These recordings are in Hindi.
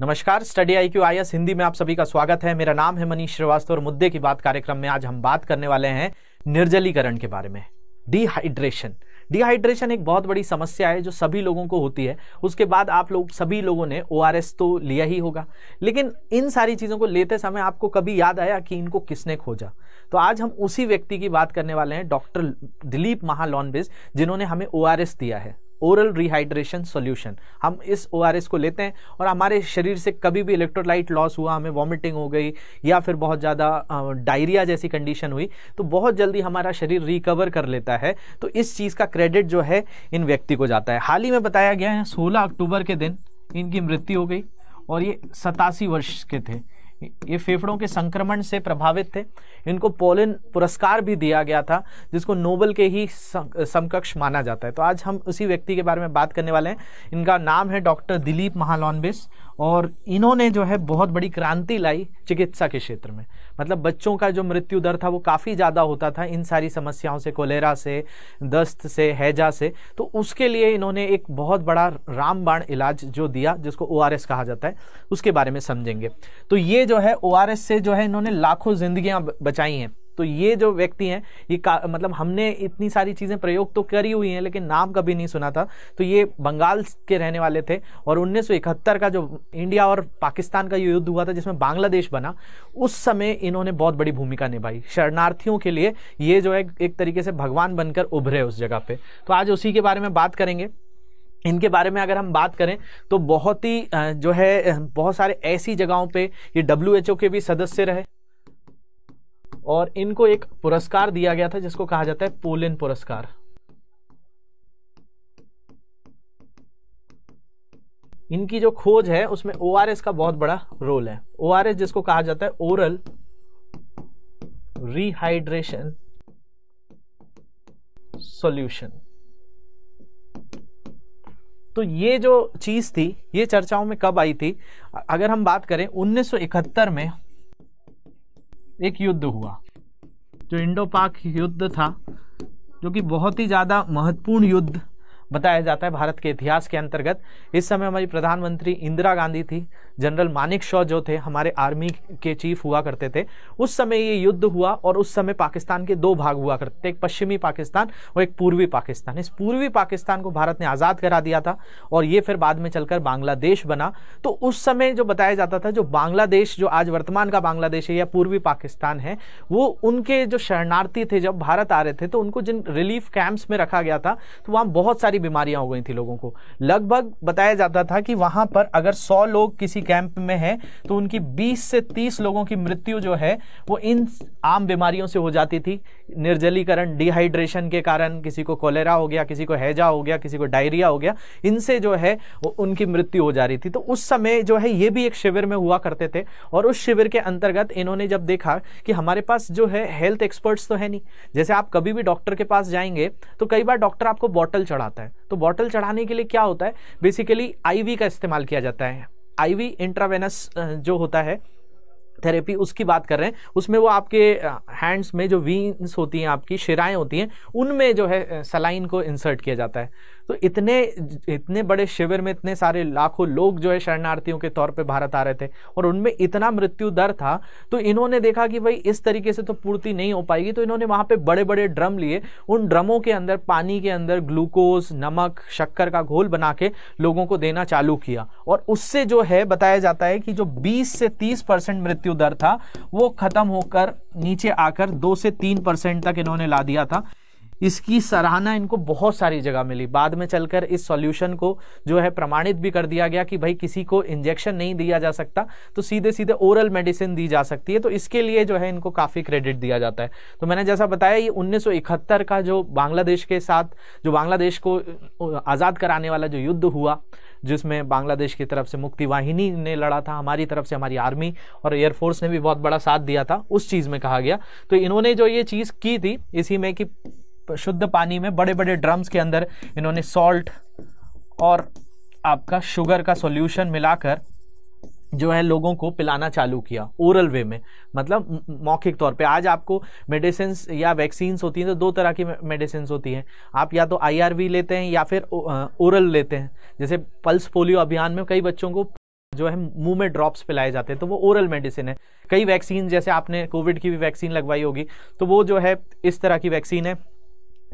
नमस्कार Study I Q I S Hindi में आप सभी का स्वागत है मेरा नाम है मनीष श्रीवास्तव और मुद्दे की बात कार्यक्रम में आज हम बात करने वाले हैं निर्जलीकरण के बारे में डिहाइड्रेशन डिहाइड्रेशन एक बहुत बड़ी समस्या है जो सभी लोगों को होती है उसके बाद आप लोग सभी लोगों ने ओ तो लिया ही होगा लेकिन इन सारी चीज़ों को लेते समय आपको कभी याद आया कि इनको किसने खोजा तो आज हम उसी व्यक्ति की बात करने वाले हैं डॉक्टर दिलीप महालॉनबिस जिन्होंने हमें ओ दिया है ओरल रिहाइड्रेशन सॉल्यूशन हम इस ओ को लेते हैं और हमारे शरीर से कभी भी इलेक्ट्रोलाइट लॉस हुआ हमें वॉमिटिंग हो गई या फिर बहुत ज़्यादा डायरिया जैसी कंडीशन हुई तो बहुत जल्दी हमारा शरीर रिकवर कर लेता है तो इस चीज़ का क्रेडिट जो है इन व्यक्ति को जाता है हाल ही में बताया गया है सोलह अक्टूबर के दिन इनकी मृत्यु हो गई और ये सतासी वर्ष के थे ये फेफड़ों के संक्रमण से प्रभावित थे इनको पोलिन पुरस्कार भी दिया गया था जिसको नोबल के ही समकक्ष माना जाता है तो आज हम उसी व्यक्ति के बारे में बात करने वाले हैं इनका नाम है डॉक्टर दिलीप महालोनबिस और इन्होंने जो है बहुत बड़ी क्रांति लाई चिकित्सा के क्षेत्र में मतलब बच्चों का जो मृत्यु दर था वो काफ़ी ज़्यादा होता था इन सारी समस्याओं से कोलेरा से दस्त से हैजा से तो उसके लिए इन्होंने एक बहुत बड़ा रामबाण इलाज जो दिया जिसको ओ कहा जाता है उसके बारे में समझेंगे तो ये जो है ओ से जो है इन्होंने लाखों जिंदगियाँ बचाई हैं तो ये जो व्यक्ति हैं ये मतलब हमने इतनी सारी चीज़ें प्रयोग तो करी हुई हैं लेकिन नाम कभी नहीं सुना था तो ये बंगाल के रहने वाले थे और उन्नीस का जो इंडिया और पाकिस्तान का युद्ध हुआ था जिसमें बांग्लादेश बना उस समय इन्होंने बहुत बड़ी भूमिका निभाई शरणार्थियों के लिए ये जो है एक तरीके से भगवान बनकर उभरे उस जगह पर तो आज उसी के बारे में बात करेंगे इनके बारे में अगर हम बात करें तो बहुत ही जो है बहुत सारे ऐसी जगहों पे ये डब्ल्यू के भी सदस्य रहे और इनको एक पुरस्कार दिया गया था जिसको कहा जाता है पोलिन पुरस्कार इनकी जो खोज है उसमें ओ का बहुत बड़ा रोल है ओ जिसको कहा जाता है ओरल रिहाइड्रेशन सॉल्यूशन तो ये जो चीज थी ये चर्चाओं में कब आई थी अगर हम बात करें 1971 में एक युद्ध हुआ जो इंडो पाक युद्ध था जो कि बहुत ही ज़्यादा महत्वपूर्ण युद्ध बताया जाता है भारत के इतिहास के अंतर्गत इस समय हमारी प्रधानमंत्री इंदिरा गांधी थी जनरल मानिक शॉ जो थे हमारे आर्मी के चीफ हुआ करते थे उस समय ये युद्ध हुआ और उस समय पाकिस्तान के दो भाग हुआ करते थे एक पश्चिमी पाकिस्तान और एक पूर्वी पाकिस्तान इस पूर्वी पाकिस्तान को भारत ने आज़ाद करा दिया था और ये फिर बाद में चलकर बांग्लादेश बना तो उस समय जो बताया जाता था जो बांग्लादेश जो आज वर्तमान का बांग्लादेश है या पूर्वी पाकिस्तान है वो उनके जो शरणार्थी थे जब भारत आ रहे थे तो उनको जिन रिलीफ कैंप्स में रखा गया था तो वहाँ बहुत सारी बीमारियां हो गई थी लोगों को लगभग बताया जाता था कि वहां पर अगर सौ लोग किसी कैंप में हैं तो उनकी बीस से तीस लोगों की मृत्यु जो है वो इन आम बीमारियों से हो जाती थी निर्जलीकरण डिहाइड्रेशन के कारण किसी को कोलेरा हो गया किसी को हैजा हो गया किसी को डायरिया हो गया इनसे जो है वो उनकी मृत्यु हो जा रही थी तो उस समय जो है ये भी एक शिविर में हुआ करते थे और उस शिविर के अंतर्गत इन्होंने जब देखा कि हमारे पास जो है हेल्थ एक्सपर्ट्स तो है नहीं जैसे आप कभी भी डॉक्टर के पास जाएंगे तो कई बार डॉक्टर आपको बॉटल चढ़ाता है है तो बॉटल चढ़ाने के लिए क्या होता है बेसिकली आईवी का इस्तेमाल किया जाता है आईवी इंट्रावेनस जो होता है थेरेपी उसकी बात कर रहे हैं उसमें वो आपके हैंड्स में जो वीन्स होती हैं आपकी शिराएं होती हैं उनमें जो है सलाइन को इंसर्ट किया जाता है तो इतने इतने बड़े शिविर में इतने सारे लाखों लोग जो है शरणार्थियों के तौर पे भारत आ रहे थे और उनमें इतना मृत्यु दर था तो इन्होंने देखा कि भाई इस तरीके से तो पूर्ति नहीं हो पाएगी तो इन्होंने वहाँ पे बड़े बड़े ड्रम लिए उन ड्रमों के अंदर पानी के अंदर ग्लूकोज नमक शक्कर का घोल बना के लोगों को देना चालू किया और उससे जो है बताया जाता है कि जो बीस से तीस परसेंट मृत्यु दर था वो खत्म होकर नीचे आकर दो से तीन परसेंट तक इन्होंने ला दिया था इसकी सराहना इनको बहुत सारी जगह मिली बाद में चलकर इस सॉल्यूशन को जो है प्रमाणित भी कर दिया गया कि भाई किसी को इंजेक्शन नहीं दिया जा सकता तो सीधे सीधे ओरल मेडिसिन दी जा सकती है तो इसके लिए जो है इनको काफ़ी क्रेडिट दिया जाता है तो मैंने जैसा बताया ये उन्नीस का जो बांग्लादेश के साथ जो बांग्लादेश को आज़ाद कराने वाला जो युद्ध हुआ जिसमें बांग्लादेश की तरफ से मुक्ति वाहिनी ने लड़ा था हमारी तरफ से हमारी आर्मी और एयरफोर्स ने भी बहुत बड़ा साथ दिया था उस चीज़ में कहा गया तो इन्होंने जो ये चीज़ की थी इसी में कि शुद्ध पानी में बड़े बड़े ड्रम्स के अंदर इन्होंने सॉल्ट और आपका शुगर का सॉल्यूशन मिलाकर जो है लोगों को पिलाना चालू किया ओरल वे में मतलब मौखिक तौर पे आज आपको मेडिसिन या वैक्सीन्स होती हैं तो दो तरह की मेडिसिन होती हैं आप या तो आईआरवी लेते हैं या फिर ओरल लेते हैं जैसे पल्स पोलियो अभियान में कई बच्चों को जो है मुंह में ड्रॉप्स पिलाए जाते हैं तो वो ओरल मेडिसिन है कई वैक्सीन जैसे आपने कोविड की भी वैक्सीन लगवाई होगी तो वो जो है इस तरह की वैक्सीन है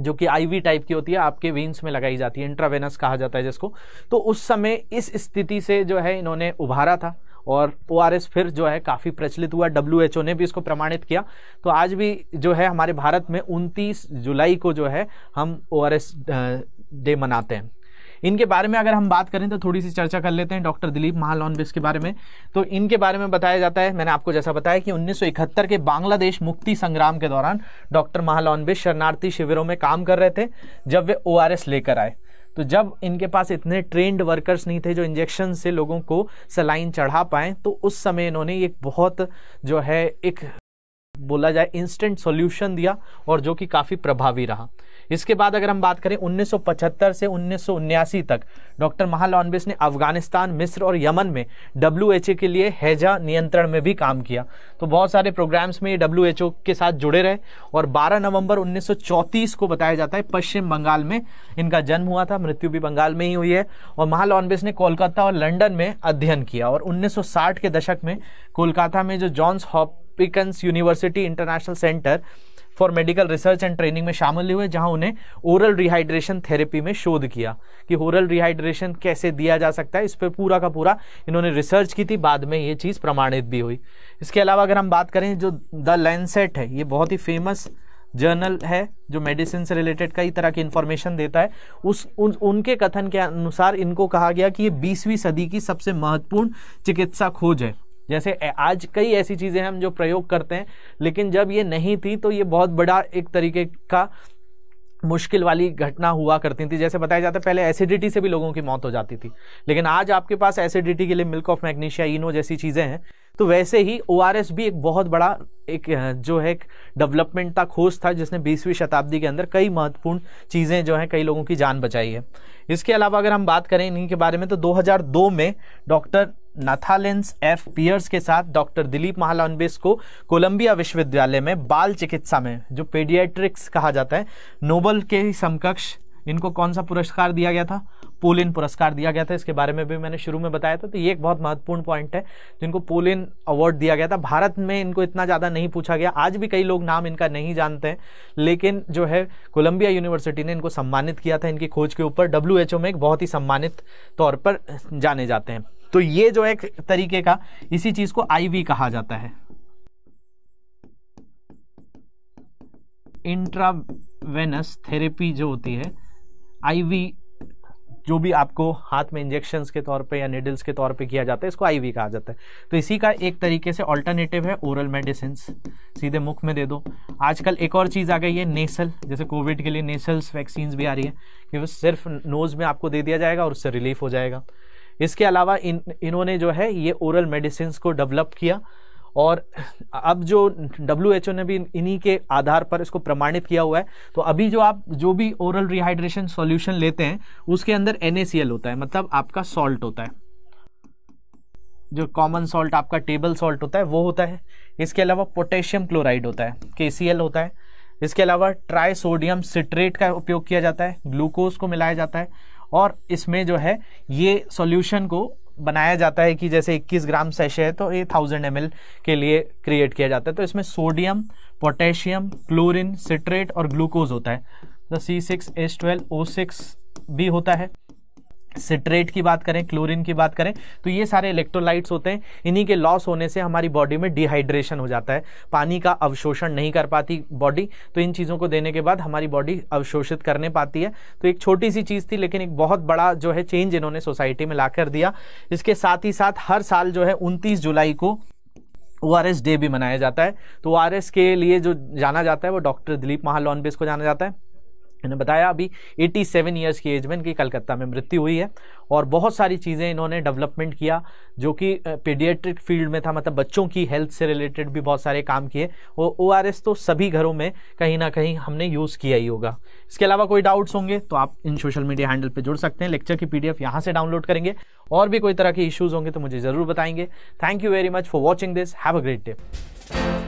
जो कि आईवी टाइप की होती है आपके वेन्स में लगाई जाती है इंट्रावेनस कहा जाता है जिसको तो उस समय इस स्थिति से जो है इन्होंने उभारा था और ओ फिर जो है काफ़ी प्रचलित हुआ डब्ल्यू ने भी इसको प्रमाणित किया तो आज भी जो है हमारे भारत में 29 जुलाई को जो है हम ओ डे मनाते हैं इनके बारे में अगर हम बात करें तो थोड़ी सी चर्चा कर लेते हैं डॉक्टर दिलीप महालॉनबिस के बारे में तो इनके बारे में बताया जाता है मैंने आपको जैसा बताया कि उन्नीस के बांग्लादेश मुक्ति संग्राम के दौरान डॉक्टर महालॉनबिस शरणार्थी शिविरों में काम कर रहे थे जब वे ओ लेकर आए तो जब इनके पास इतने ट्रेंड वर्कर्स नहीं थे जो इंजेक्शन से लोगों को सलाइन चढ़ा पाएँ तो उस समय इन्होंने एक बहुत जो है एक बोला जाए इंस्टेंट सॉल्यूशन दिया और जो कि काफ़ी प्रभावी रहा इसके बाद अगर हम बात करें 1975 से उन्नीस तक डॉक्टर महालॉनबिस ने अफगानिस्तान मिस्र और यमन में डब्ल्यू के लिए हैजा नियंत्रण में भी काम किया तो बहुत सारे प्रोग्राम्स में ये डब्ल्यू के साथ जुड़े रहे और 12 नवंबर 1934 को बताया जाता है पश्चिम बंगाल में इनका जन्म हुआ था मृत्यु भी बंगाल में ही हुई है और महालॉनबिस ने कोलकाता और लंडन में अध्ययन किया और उन्नीस के दशक में कोलकाता में जो Johns Hopkins University International Centre for Medical Research and Training में शामिल हुए जहां उन्हें ओरल रिहाइड्रेशन थेरेपी में शोध किया कि ओरल रिहाइड्रेशन कैसे दिया जा सकता है इस पर पूरा का पूरा इन्होंने रिसर्च की थी बाद में ये चीज़ प्रमाणित भी हुई इसके अलावा अगर हम बात करें जो द लैंडसेट है ये बहुत ही फेमस जर्नल है जो मेडिसिन से रिलेटेड कई तरह की इन्फॉर्मेशन देता है उस उन, उनके कथन के अनुसार इनको कहा गया कि ये बीसवीं सदी की सबसे महत्वपूर्ण चिकित्सा खोज है जैसे आज कई ऐसी चीज़ें हैं हम जो प्रयोग करते हैं लेकिन जब ये नहीं थी तो ये बहुत बड़ा एक तरीके का मुश्किल वाली घटना हुआ करती थी जैसे बताया जाता है पहले एसिडिटी से भी लोगों की मौत हो जाती थी लेकिन आज आपके पास एसिडिटी के लिए मिल्क ऑफ मैग्नीशिया इनो जैसी चीज़ें हैं तो वैसे ही ओ भी एक बहुत बड़ा एक जो है एक डेवलपमेंट था खोज था जिसने बीसवीं शताब्दी के अंदर कई महत्वपूर्ण चीज़ें जो हैं कई लोगों की जान बचाई है इसके अलावा अगर हम बात करें इन्हीं के बारे में तो 2002 में डॉक्टर नथालेंस एफ पियर्स के साथ डॉक्टर दिलीप महालानबेस को कोलंबिया विश्वविद्यालय में बाल चिकित्सा में जो पेडियाट्रिक्स कहा जाता है नोबल के समकक्ष इनको कौन सा पुरस्कार दिया गया था पोलिन पुरस्कार दिया गया था इसके बारे में भी मैंने शुरू में बताया था तो ये एक बहुत महत्वपूर्ण पॉइंट है जिनको पोलिन अवार्ड दिया गया था भारत में इनको इतना ज़्यादा नहीं पूछा गया आज भी कई लोग नाम इनका नहीं जानते हैं लेकिन जो है कोलंबिया यूनिवर्सिटी ने इनको सम्मानित किया था इनकी खोज के ऊपर डब्ल्यू में एक बहुत ही सम्मानित तौर पर जाने जाते हैं तो ये जो एक तरीके का इसी चीज को आईवी कहा जाता है इंट्रावेनस थेरेपी जो होती है आईवी जो भी आपको हाथ में इंजेक्शन के तौर पे या निडल्स के तौर पे किया जाता है इसको आईवी कहा जाता है तो इसी का एक तरीके से ऑल्टरनेटिव है ओरल मेडिसिन सीधे मुख में दे दो आजकल एक और चीज़ आ गई है नेसल जैसे कोविड के लिए नेसल्स वैक्सीन्स भी आ रही है कि सिर्फ नोज़ में आपको दे दिया जाएगा और उससे रिलीफ हो जाएगा इसके अलावा इन इन्होंने जो है ये ओरल मेडिसिन को डेवलप किया और अब जो डब्ल्यू ने भी इन्हीं के आधार पर इसको प्रमाणित किया हुआ है तो अभी जो आप जो भी ओरल रिहाइड्रेशन सॉल्यूशन लेते हैं उसके अंदर एन होता है मतलब आपका सॉल्ट होता है जो कॉमन सॉल्ट आपका टेबल सॉल्ट होता है वो होता है इसके अलावा पोटेशियम क्लोराइड होता है के होता है इसके अलावा ट्राई सोडियम सिट्रेट का उपयोग किया जाता है ग्लूकोज को मिलाया जाता है और इसमें जो है ये सॉल्यूशन को बनाया जाता है कि जैसे 21 ग्राम सेशे है तो ये 1000 एम के लिए क्रिएट किया जाता है तो इसमें सोडियम पोटेशियम क्लोरिन सिट्रेट और ग्लूकोज होता है C six S twelve O six भी होता है सिट्रेट की बात करें क्लोरीन की बात करें तो ये सारे इलेक्ट्रोलाइट्स होते हैं इन्हीं के लॉस होने से हमारी बॉडी में डिहाइड्रेशन हो जाता है पानी का अवशोषण नहीं कर पाती बॉडी तो इन चीज़ों को देने के बाद हमारी बॉडी अवशोषित करने पाती है तो एक छोटी सी चीज़ थी लेकिन एक बहुत बड़ा जो है चेंज इन्होंने सोसाइटी में ला कर दिया इसके साथ ही साथ हर साल जो है उनतीस जुलाई को ओ आर एस डे भी मनाया जाता है तो ओ आर एस के लिए जो जाना जाता है वो डॉक्टर दिलीप महालोन भी इसको जाना जाता है इन्होंने बताया अभी 87 सेवन ईयर्स की एज में इनकी कलकत्ता में मृत्यु हुई है और बहुत सारी चीज़ें इन्होंने डेवलपमेंट किया जो कि पेडिएट्रिक फील्ड में था मतलब बच्चों की हेल्थ से रिलेटेड भी बहुत सारे काम किए और ओ आर एस तो सभी घरों में कहीं ना कहीं हमने यूज़ किया ही होगा इसके अलावा कोई डाउट्स होंगे तो आप इन सोशल मीडिया हैंडल पर जुड़ सकते हैं लेक्चर की पी डी एफ यहाँ से डाउनलोड करेंगे और भी कोई तरह के इशूज़ होंगे तो मुझे ज़रूर बताएंगे thank you very much for watching this have a great day